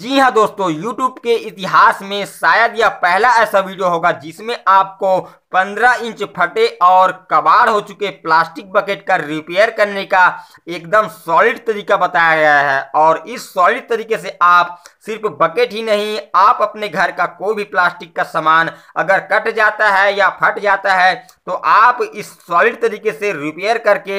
जी हाँ दोस्तों YouTube के इतिहास में शायद यह पहला ऐसा वीडियो होगा जिसमें आपको पंद्रह इंच फटे और कबाड़ हो चुके प्लास्टिक बकेट का रिपेयर करने का एकदम सॉलिड तरीका बताया गया है और इस सॉलिड तरीके से आप सिर्फ बकेट ही नहीं आप अपने घर का कोई भी प्लास्टिक का सामान अगर कट जाता है या फट जाता है तो आप इस सॉलिड तरीके से रिपेयर करके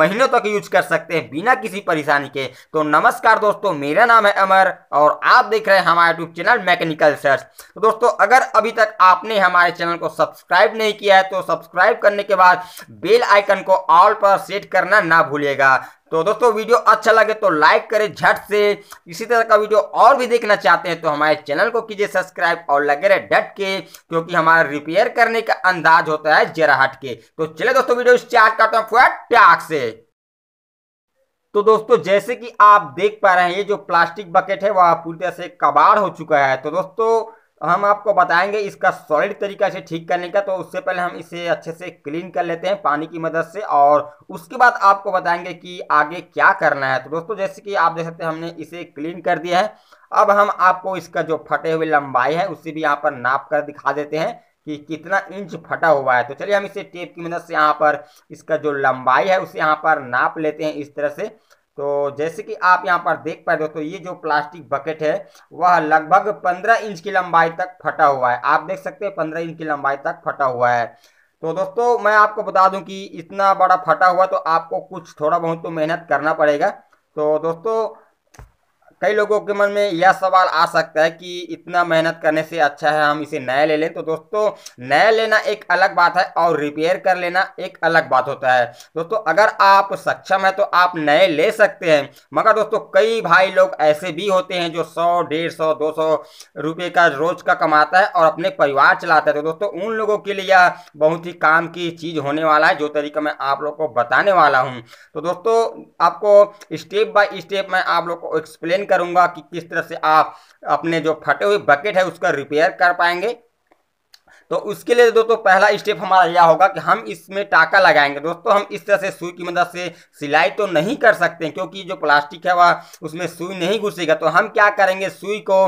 महीनों तक यूज कर सकते हैं बिना किसी परेशानी के तो नमस्कार दोस्तों मेरा नाम है अमर और आप देख रहे हैं हमारा यूट्यूब चैनल मैकेनिकल सर्च तो दोस्तों अगर अभी तक आपने हमारे चैनल को सब्सक्राइब सब्सक्राइब नहीं किया है तो सब्सक्राइब करने के बाद बेल आइकन को ऑल पर सेट करना ना भूलिएगा तो दोस्तों वीडियो अच्छा लगे तो लाइक करें झट से इसी तरह का वीडियो और भी देखना चाहते हैं तो हमारे चैनल को कीजिए सब्सक्राइब और लगे रहे डट के क्योंकि हमारा रिपेयर करने का अंदाज होता है जरा हट के तो चले दोस्तों वीडियो स्टार्ट करता हूँ फुआ टाक से तो दोस्तों जैसे कि आप देख पा रहे हैं ये जो प्लास्टिक बकेट है वह पूरी तरह से कबाड़ हो चुका है तो दोस्तों तो हम आपको बताएंगे इसका सॉलिड तरीका से ठीक करने का तो उससे पहले हम इसे अच्छे से क्लीन कर लेते हैं पानी की मदद से और उसके बाद आपको बताएंगे कि आगे क्या करना है तो दोस्तों जैसे कि आप देख सकते हैं हमने इसे क्लीन कर दिया है अब हम आपको इसका जो फटे हुए लंबाई है उसे भी यहाँ पर नाप कर दिखा देते हैं कि कितना इंच फटा हुआ है तो चलिए हम इसे टेप की मदद से यहाँ पर इसका जो लंबाई है उसे यहाँ पर नाप लेते हैं इस तरह से तो जैसे कि आप यहाँ पर देख पाए दोस्तों ये जो प्लास्टिक बकेट है वह लगभग पंद्रह इंच की लंबाई तक फटा हुआ है आप देख सकते हैं पंद्रह इंच की लंबाई तक फटा हुआ है तो दोस्तों मैं आपको बता दूं कि इतना बड़ा फटा हुआ तो आपको कुछ थोड़ा बहुत तो मेहनत करना पड़ेगा तो दोस्तों कई लोगों के मन में यह सवाल आ सकता है कि इतना मेहनत करने से अच्छा है हम इसे नया ले लें तो दोस्तों नया लेना एक अलग बात है और रिपेयर कर लेना एक अलग बात होता है दोस्तों अगर आप सक्षम है तो आप नए ले सकते हैं मगर दोस्तों कई भाई लोग ऐसे भी होते हैं जो सौ डेढ़ सौ दो सौ रुपये का रोज का कमाता है और अपने परिवार चलाता है तो दोस्तों उन लोगों के लिए यह बहुत ही काम की चीज़ होने वाला है जो तरीका मैं आप लोग को बताने वाला हूँ तो दोस्तों आपको स्टेप बाय स्टेप मैं आप लोग को एक्सप्लेन करूंगा कि किस तरह से आप अपने जो फटे हुए बकेट है उसका रिपेयर कर पाएंगे तो उसके लिए दोस्तों पहला स्टेप हमारा यह होगा कि हम इसमें टाका लगाएंगे दोस्तों हम इस तरह से सुई की मदद से सिलाई तो नहीं कर सकते क्योंकि जो प्लास्टिक है वह उसमें सुई नहीं घुसेगा तो हम क्या करेंगे सुई को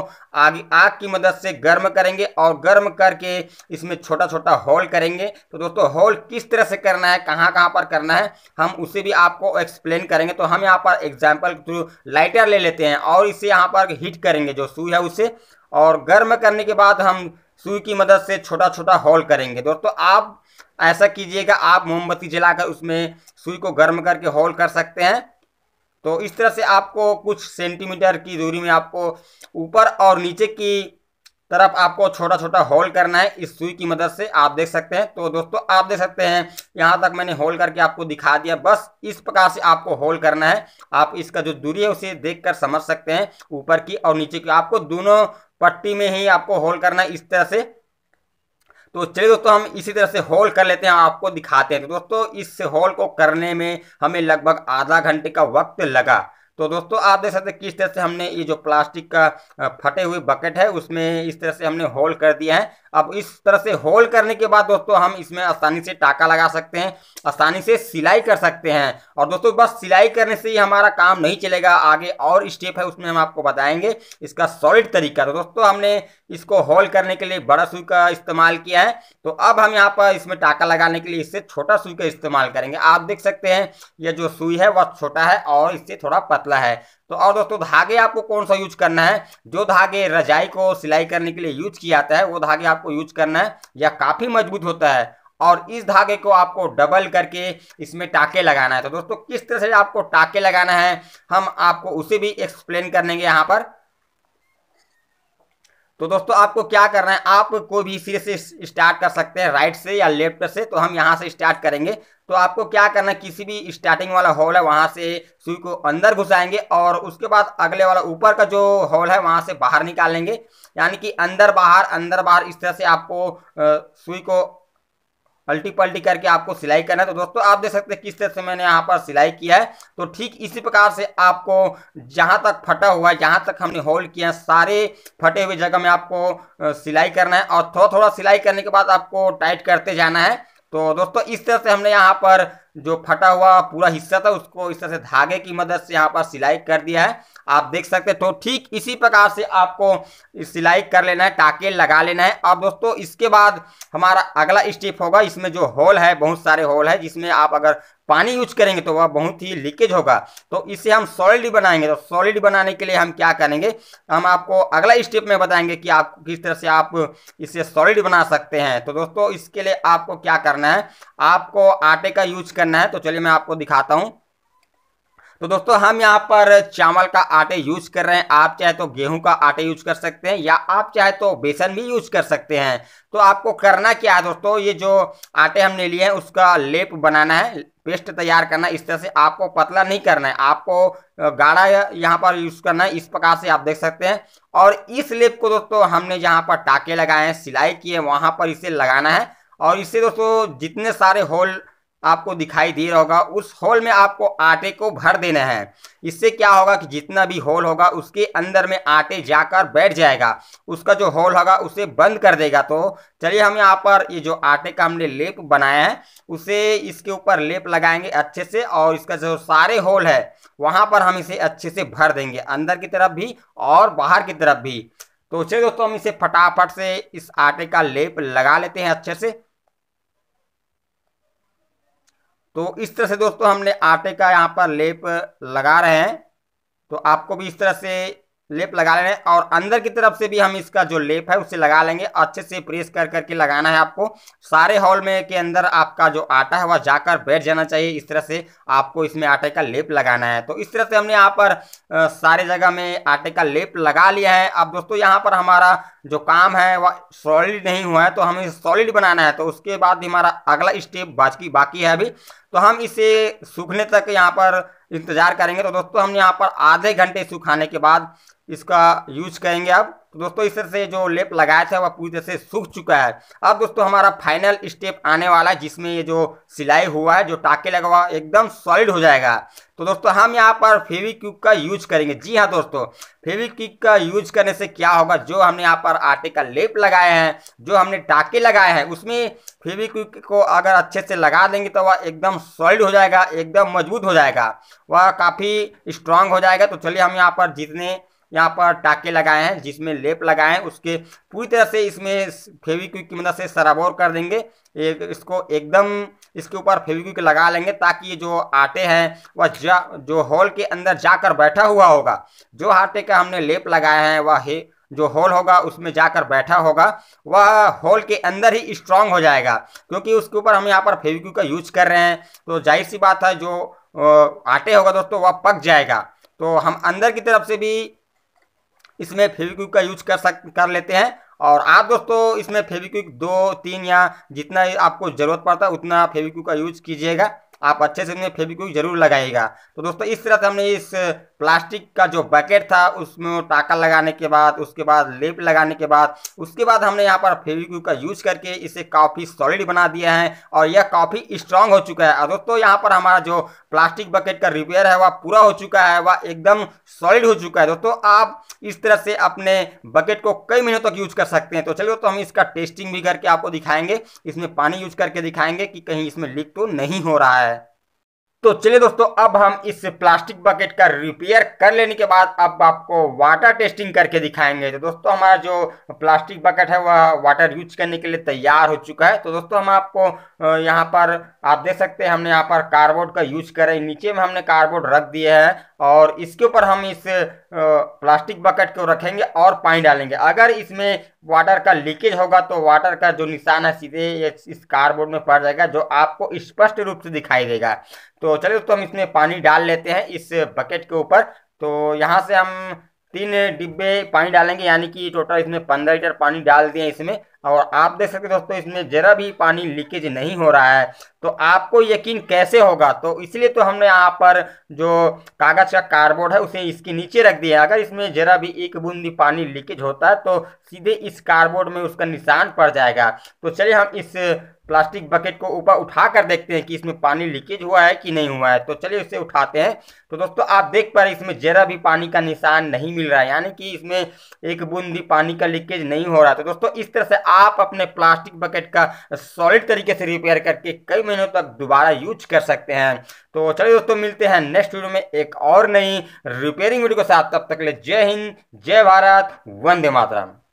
आग आग की मदद से गर्म करेंगे और गर्म करके इसमें छोटा छोटा होल करेंगे तो दोस्तों होल किस तरह से करना है कहाँ कहाँ पर करना है हम उसे भी आपको एक्सप्लेन करेंगे तो हम यहाँ पर एग्जाम्पल थ्रू लाइटर ले लेते हैं और इसे यहाँ पर हीट करेंगे जो सुई है उसे और गर्म करने के बाद हम सुई की मदद से छोटा छोटा हॉल करेंगे दोस्तों आप ऐसा कीजिएगा आप मोमबत्ती जलाकर उसमें सुई को गर्म करके हॉल कर सकते हैं तो इस तरह से आपको कुछ सेंटीमीटर की दूरी में आपको ऊपर और नीचे की तरफ आपको छोटा छोटा होल करना है इस सुई की मदद से आप देख सकते हैं तो दोस्तों आप देख सकते हैं यहाँ तक मैंने होल करके आपको दिखा दिया बस इस प्रकार से आपको होल करना है आप इसका जो दूरी है उसे देख कर समझ सकते हैं ऊपर की और नीचे की आपको दोनों पट्टी में ही आपको होल करना है इस तरह से तो चलिए दोस्तों हम इसी तरह से होल कर लेते हैं आपको दिखाते हैं तो दोस्तों इस होल को करने में हमें लगभग आधा घंटे का वक्त लगा तो दोस्तों आप देख सकते किस तरह से हमने ये जो प्लास्टिक का फटे हुए बकेट है उसमें इस तरह से हमने होल कर दिया है अब इस तरह से होल करने के बाद दोस्तों हम इसमें आसानी से टाका लगा सकते हैं आसानी से सिलाई कर सकते हैं और दोस्तों बस सिलाई करने से ही हमारा काम नहीं चलेगा आगे और स्टेप है उसमें हम आपको बताएंगे इसका सॉलिड तरीका तो दोस्तों हमने इसको होल करने के लिए बड़ा सुई का इस्तेमाल किया है तो अब हम यहाँ पर इसमें टाका लगाने के लिए इससे छोटा सुई का इस्तेमाल करेंगे आप देख सकते हैं यह जो सुई है वह छोटा है और इससे थोड़ा पतला है तो और दोस्तों धागे आपको कौन सा यूज करना है जो धागे रजाई को सिलाई करने के लिए यूज किया जाता है वो धागे आपको यूज करना है यह काफ़ी मजबूत होता है और इस धागे को आपको डबल करके इसमें टाके लगाना है तो दोस्तों किस तरह से आपको टाके लगाना है हम आपको उसे भी एक्सप्लेन कर यहाँ पर तो दोस्तों आपको क्या करना है आप कोई भी सिरे से स्टार्ट कर सकते हैं राइट से या लेफ्ट से तो हम यहाँ से स्टार्ट करेंगे तो आपको क्या करना है किसी भी स्टार्टिंग वाला हॉल है वहाँ से सुई को अंदर घुसाएंगे और उसके बाद अगले वाला ऊपर का जो हॉल है वहाँ से बाहर निकालेंगे यानी कि अंदर बाहर अंदर बाहर इस तरह से आपको सुई को पल्टी पल्टी करके आपको सिलाई करना है तो दोस्तों आप देख सकते हैं किस तरह से मैंने यहाँ पर सिलाई किया है तो ठीक इसी प्रकार से आपको जहाँ तक फटा हुआ है जहाँ तक हमने होल किया है सारे फटे हुए जगह में आपको सिलाई करना है और थोड़ा थोड़ा सिलाई करने के बाद आपको टाइट करते जाना है तो दोस्तों इस तरह से हमने यहाँ पर जो फटा हुआ पूरा हिस्सा था उसको इस तरह से धागे की मदद से यहाँ पर सिलाई कर दिया है आप देख सकते हैं तो ठीक इसी प्रकार से आपको सिलाई कर लेना है टाके लगा लेना है अब दोस्तों इसके बाद हमारा अगला स्टेप होगा इसमें जो होल है बहुत सारे होल है जिसमें आप अगर पानी यूज करेंगे तो वह बहुत ही लीकेज होगा तो इसे हम सॉलिड बनाएंगे तो सॉलिड बनाने के लिए हम क्या करेंगे हम आपको अगला स्टेप में बताएंगे कि आप किस तरह से आप इसे सॉलिड बना सकते हैं तो दोस्तों इसके लिए आपको क्या करना है आपको आटे का यूज करना है तो चलिए मैं आपको दिखाता हूँ तो दोस्तों हम यहाँ पर चावल का आटे यूज कर रहे हैं आप चाहे तो गेहूं का आटे यूज कर सकते हैं या आप चाहे तो बेसन भी यूज कर सकते हैं तो आपको करना क्या है दोस्तों ये जो आटे हमने लिए हैं उसका लेप बनाना है पेस्ट तैयार करना है इस तरह से आपको पतला नहीं करना है आपको गाढ़ा यहाँ पर यूज़ करना है इस प्रकार से आप देख सकते हैं और इस लेप को दोस्तों हमने यहाँ पर टाके लगाए हैं सिलाई किए वहाँ पर इसे लगाना है और इसे दोस्तों जितने सारे होल आपको दिखाई दे रहा होगा उस होल में आपको आटे को भर देना है इससे क्या होगा कि जितना भी होल होगा उसके अंदर में आटे जाकर बैठ जाएगा उसका जो होल होगा उसे बंद कर देगा तो चलिए हम यहाँ पर ये जो आटे का हमने लेप बनाया है उसे इसके ऊपर लेप लगाएंगे अच्छे से और इसका जो सारे होल है वहाँ पर हम इसे अच्छे से भर देंगे अंदर की तरफ भी और बाहर की तरफ भी तो चलिए दोस्तों हम इसे फटाफट से इस आटे का लेप लगा लेते हैं अच्छे से तो इस तरह से दोस्तों हमने आटे का यहाँ पर लेप लगा रहे हैं तो आपको भी इस तरह से लेप लगा लेना है और अंदर की तरफ से भी हम इसका जो लेप है उसे लगा लेंगे अच्छे से प्रेस कर करके लगाना है आपको सारे हॉल में के अंदर आपका जो आटा है वह जाकर बैठ जाना चाहिए इस तरह से आपको इसमें आटे का लेप लगाना है तो इस तरह से हमने यहाँ पर सारे जगह में आटे का लेप लगा लिया है अब दोस्तों यहाँ पर हमारा जो काम है वह सॉलिड नहीं हुआ है तो हमें सॉलिड बनाना है तो उसके बाद भी हमारा अगला स्टेप बाकी बाकी है अभी तो हम इसे सूखने तक यहाँ पर इंतज़ार करेंगे तो दोस्तों हमने यहाँ पर आधे घंटे सुखाने के बाद इसका यूज करेंगे अब दोस्तों इस तरह से जो लेप लगाया था वह पूरी तरह से सूख चुका है अब दोस्तों हमारा फाइनल स्टेप आने वाला है जिसमें ये जो सिलाई हुआ है जो टाके लगा हुआ एकदम सॉलिड हो जाएगा तो दोस्तों हम यहाँ पर फेविक्विक का यूज करेंगे जी हाँ दोस्तों फेविक्विक का यूज करने से क्या होगा जो हमने यहाँ पर आटे का लेप लगाए हैं जो हमने टाके लगाए हैं उसमें फेविक्विक को अगर अच्छे से लगा देंगे तो वह एकदम सॉलिड हो जाएगा एकदम मजबूत हो जाएगा वह काफ़ी स्ट्रांग हो जाएगा तो चलिए हम यहाँ पर जितने यहाँ पर टाके लगाए हैं जिसमें लेप लगाए हैं उसके पूरी तरह से इसमें फेविक्विक की मदद से सराबोर कर देंगे एक, इसको एकदम इसके ऊपर फेविक्विक लगा लेंगे ताकि ये जो आटे हैं वह जो हॉल के अंदर जाकर बैठा हुआ होगा जो आटे का हमने लेप लगाया है वह हे जो होल होगा उसमें जाकर बैठा होगा वह होल के अंदर ही स्ट्रांग हो जाएगा क्योंकि उसके ऊपर हम यहाँ पर फेविक्विक का यूज कर रहे हैं तो जाहिर सी बात है जो आटे होगा दोस्तों वह पक जाएगा तो हम अंदर की तरफ से भी इसमें फेविक्विक का यूज कर सक कर लेते हैं और आप दोस्तों इसमें फेविक्विक दो तीन या जितना आपको ज़रूरत पड़ता है उतना फेविक्विक का यूज कीजिएगा आप अच्छे से उन्हें फेविक्विक जरूर लगाएगा तो दोस्तों इस तरह से हमने इस प्लास्टिक का जो बकेट था उसमें टाका लगाने के बाद उसके बाद लेप लगाने के बाद उसके बाद हमने यहाँ पर फेविक्विक का यूज करके इसे काफ़ी सॉलिड बना दिया है और यह काफ़ी स्ट्रांग हो चुका है और दोस्तों यहाँ पर हमारा जो प्लास्टिक बकेट का रिपेयर है वह पूरा हो चुका है वह एकदम सॉलिड हो चुका है दोस्तों आप इस तरह से अपने बकेट को कई महीनों तक यूज कर सकते हैं तो चलिए तो हम इसका टेस्टिंग भी करके आपको दिखाएंगे इसमें पानी यूज करके दिखाएंगे कि कहीं इसमें लीक तो नहीं हो रहा है तो चलिए दोस्तों अब हम इस प्लास्टिक बकेट का रिपेयर कर लेने के बाद अब आपको वाटर टेस्टिंग करके दिखाएंगे तो दोस्तों हमारा जो प्लास्टिक बकेट है वह वाटर यूज करने के लिए तैयार हो चुका है तो दोस्तों हम आपको यहाँ पर आप देख सकते हैं हमने यहाँ पर कार्डबोर्ड का यूज करा है नीचे में हमने कार्डबोर्ड रख दिया है और इसके ऊपर हम इस प्लास्टिक बकेट को रखेंगे और पानी डालेंगे अगर इसमें वाटर का लीकेज होगा तो वाटर का जो निशान है सीधे इस कार्डबोर्ड में पड़ जाएगा जो आपको स्पष्ट रूप से दिखाई देगा तो तो चलिए दोस्तों हम इसमें पानी डाल लेते हैं इस बकेट के ऊपर तो यहाँ से हम तीन डिब्बे पानी डालेंगे यानी कि टोटल इसमें पंद्रह लीटर पानी डाल दिए इसमें और आप देख सकते दोस्तों इसमें ज़रा भी पानी लीकेज नहीं हो रहा है तो आपको यकीन कैसे होगा तो इसलिए तो हमने यहाँ पर जो कागज़ का कार्डबोर्ड है उसे इसके नीचे रख दिया अगर इसमें ज़रा भी एक बूंदी पानी लीकेज होता है तो सीधे इस कार्डबोर्ड में उसका निशान पड़ जाएगा तो चलिए हम इस प्लास्टिक बकेट को ऊपर उठा कर देखते हैं कि इसमें पानी लीकेज हुआ है कि नहीं हुआ है तो चलिए इसे उठाते हैं तो दोस्तों आप देख पा रहे इसमें जरा भी पानी का निशान नहीं मिल रहा है यानी कि इसमें एक बूंद भी पानी का लीकेज नहीं हो रहा तो दोस्तों इस तरह से आप अपने प्लास्टिक बकेट का सॉलिड तरीके से रिपेयर करके कई महीनों तक दोबारा यूज कर सकते हैं तो चलिए दोस्तों मिलते हैं नेक्स्ट वीडियो में एक और नई रिपेयरिंग वीडियो के साथ तब तक ले जय हिंद जय भारत वंदे मातरम